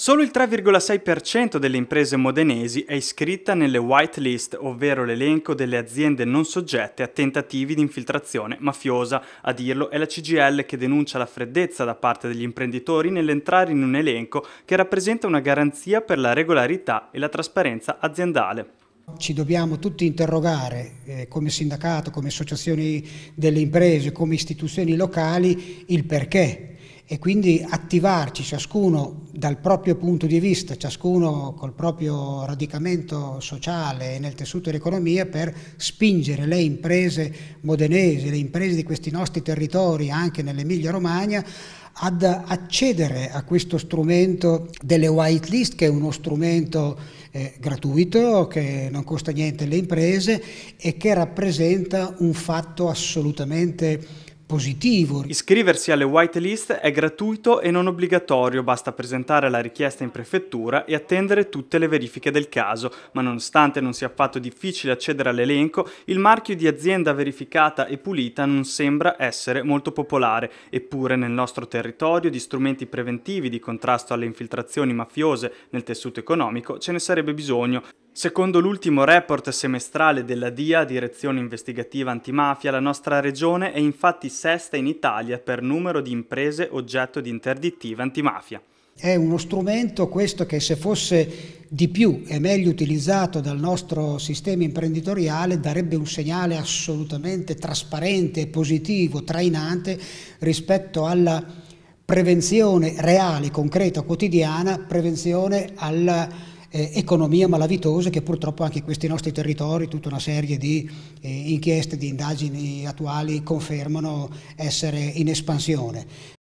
Solo il 3,6% delle imprese modenesi è iscritta nelle white list, ovvero l'elenco delle aziende non soggette a tentativi di infiltrazione mafiosa. A dirlo è la CGL che denuncia la freddezza da parte degli imprenditori nell'entrare in un elenco che rappresenta una garanzia per la regolarità e la trasparenza aziendale. Ci dobbiamo tutti interrogare eh, come sindacato, come associazioni delle imprese, come istituzioni locali il perché e quindi attivarci ciascuno dal proprio punto di vista, ciascuno col proprio radicamento sociale e nel tessuto dell'economia per spingere le imprese modenesi, le imprese di questi nostri territori, anche nell'Emilia Romagna, ad accedere a questo strumento delle whitelist, che è uno strumento eh, gratuito, che non costa niente alle imprese e che rappresenta un fatto assolutamente positivo. Iscriversi alle whitelist è gratuito e non obbligatorio, basta presentare la richiesta in prefettura e attendere tutte le verifiche del caso, ma nonostante non sia affatto difficile accedere all'elenco, il marchio di azienda verificata e pulita non sembra essere molto popolare, eppure nel nostro territorio di strumenti preventivi di contrasto alle infiltrazioni mafiose nel tessuto economico ce ne sarebbe bisogno. Secondo l'ultimo report semestrale della DIA, Direzione Investigativa Antimafia, la nostra regione è infatti sesta in Italia per numero di imprese oggetto di interdittiva antimafia. È uno strumento questo che se fosse di più e meglio utilizzato dal nostro sistema imprenditoriale darebbe un segnale assolutamente trasparente, positivo, trainante rispetto alla prevenzione reale, concreta, quotidiana, prevenzione al alla eh, economia malavitosa che purtroppo anche in questi nostri territori, tutta una serie di eh, inchieste, di indagini attuali confermano essere in espansione.